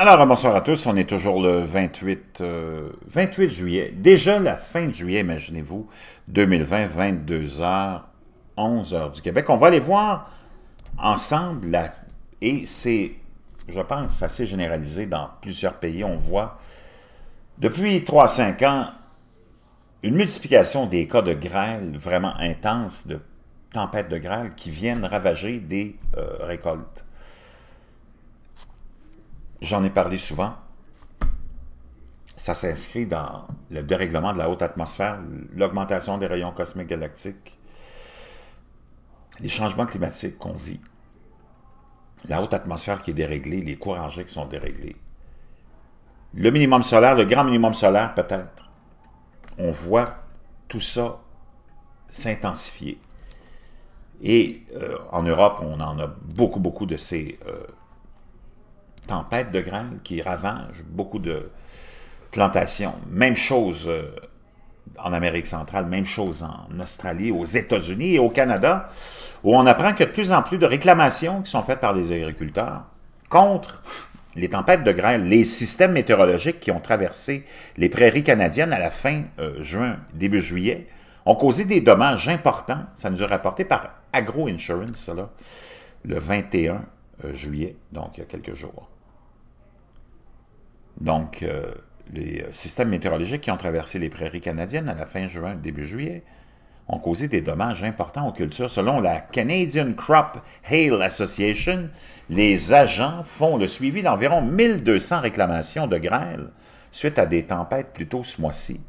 Alors, bonsoir à tous. On est toujours le 28, euh, juillet. Déjà la fin de juillet, imaginez-vous, 2020, 22h, 11h du Québec. On va aller voir ensemble, la, et c'est, je pense, assez généralisé dans plusieurs pays. On voit, depuis 3-5 ans, une multiplication des cas de grêle vraiment intense, de tempêtes de grêle qui viennent ravager des euh, récoltes j'en ai parlé souvent, ça s'inscrit dans le dérèglement de la haute atmosphère, l'augmentation des rayons cosmiques galactiques, les changements climatiques qu'on vit, la haute atmosphère qui est déréglée, les jet qui sont déréglés, le minimum solaire, le grand minimum solaire peut-être. On voit tout ça s'intensifier. Et euh, en Europe, on en a beaucoup, beaucoup de ces euh, tempêtes de grêle qui ravagent beaucoup de plantations. Même chose euh, en Amérique centrale, même chose en Australie, aux États-Unis et au Canada, où on apprend que de plus en plus de réclamations qui sont faites par les agriculteurs contre les tempêtes de grêle, les systèmes météorologiques qui ont traversé les prairies canadiennes à la fin euh, juin, début juillet, ont causé des dommages importants. Ça nous est rapporté par Agro Insurance, le 21 euh, juillet, donc il y a quelques jours. Donc, euh, les euh, systèmes météorologiques qui ont traversé les prairies canadiennes à la fin juin, début juillet, ont causé des dommages importants aux cultures. Selon la Canadian Crop Hail Association, les agents font le suivi d'environ 1200 réclamations de grêle suite à des tempêtes plutôt ce mois-ci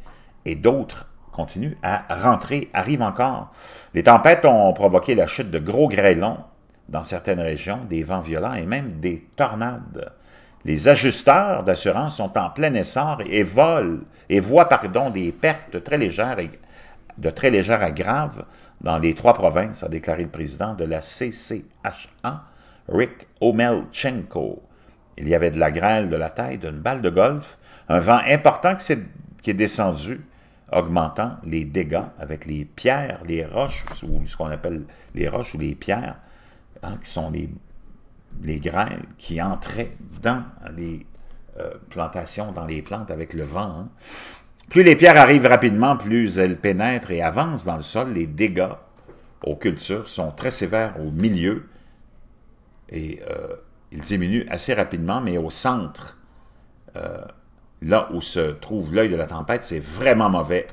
et d'autres continuent à rentrer, arrivent encore. Les tempêtes ont provoqué la chute de gros grêlons dans certaines régions, des vents violents et même des tornades. Les ajusteurs d'assurance sont en plein essor et volent, et voient pardon, des pertes très légères et, de très légères à graves dans les trois provinces, a déclaré le président de la CCHA, Rick Omelchenko. Il y avait de la grêle de la taille d'une balle de golf, un vent important qui est, descendu, augmentant les dégâts avec les pierres, les roches, ou ce qu'on appelle les roches ou les pierres, hein, qui sont les les graines qui entraient dans les euh, plantations, dans les plantes avec le vent. Hein. Plus les pierres arrivent rapidement, plus elles pénètrent et avancent dans le sol. Les dégâts aux cultures sont très sévères au milieu et euh, ils diminuent assez rapidement, mais au centre, euh, là où se trouve l'œil de la tempête, c'est vraiment mauvais.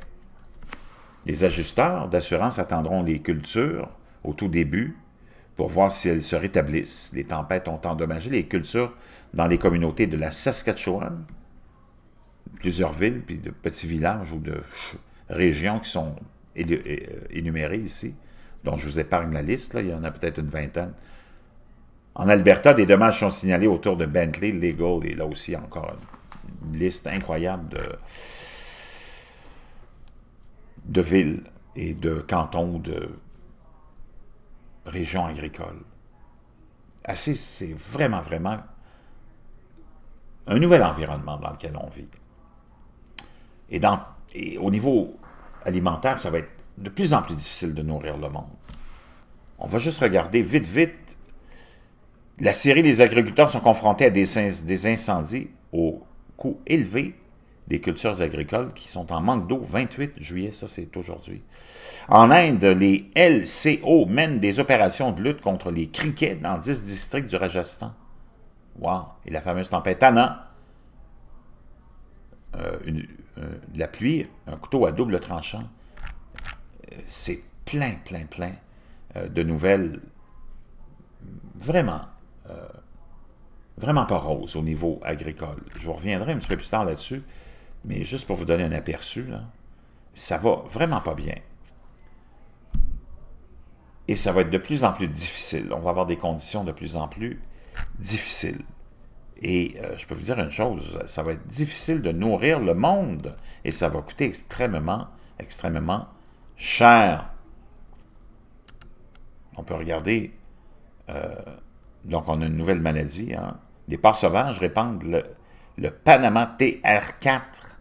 Les ajusteurs d'assurance attendront les cultures au tout début pour voir si elles se rétablissent. Les tempêtes ont endommagé les cultures dans les communautés de la Saskatchewan, plusieurs villes, puis de petits villages ou de régions qui sont énumérées ici, dont je vous épargne la liste, il y en a peut-être une vingtaine. En Alberta, des dommages sont signalés autour de Bentley, Legal, et là aussi encore une liste incroyable de, de villes et de cantons, de région agricole. c'est vraiment, vraiment un nouvel environnement dans lequel on vit. Et, dans, et au niveau alimentaire, ça va être de plus en plus difficile de nourrir le monde. On va juste regarder vite, vite. La série des agriculteurs sont confrontés à des, des incendies au coût élevé des cultures agricoles qui sont en manque d'eau. 28 juillet, ça c'est aujourd'hui. En Inde, les LCO mènent des opérations de lutte contre les criquets dans 10 districts du Rajasthan. Wow! Et la fameuse tempête Anna, euh, euh, la pluie, un couteau à double tranchant. Euh, c'est plein, plein, plein de nouvelles vraiment vraiment pas roses au niveau agricole. Je vous reviendrai un petit peu plus tard là-dessus. Mais juste pour vous donner un aperçu, là, ça va vraiment pas bien. Et ça va être de plus en plus difficile. On va avoir des conditions de plus en plus difficiles. Et euh, je peux vous dire une chose, ça va être difficile de nourrir le monde et ça va coûter extrêmement, extrêmement cher. On peut regarder, euh, donc on a une nouvelle maladie, hein? des parts sauvages répandent le, le Panama TR4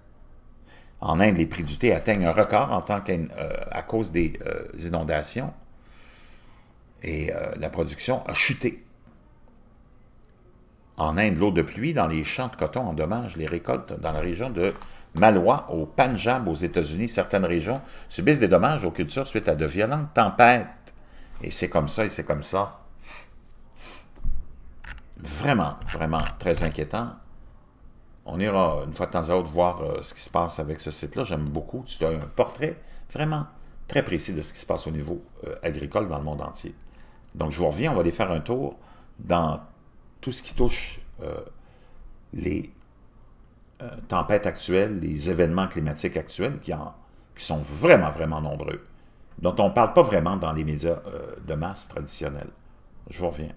en Inde, les prix du thé atteignent un record en tant euh, à cause des euh, inondations. Et euh, la production a chuté. En Inde, l'eau de pluie dans les champs de coton endommage les récoltes dans la région de Malwa, au Panjab, aux États-Unis. Certaines régions subissent des dommages aux cultures suite à de violentes tempêtes. Et c'est comme ça, et c'est comme ça. Vraiment, vraiment très inquiétant on ira une fois de temps à autre voir euh, ce qui se passe avec ce site-là. J'aime beaucoup. Tu as un portrait vraiment très précis de ce qui se passe au niveau euh, agricole dans le monde entier. Donc, je vous reviens, on va aller faire un tour dans tout ce qui touche euh, les tempêtes actuelles, les événements climatiques actuels qui, qui sont vraiment, vraiment nombreux, dont on ne parle pas vraiment dans les médias de masse traditionnels. Je vous reviens.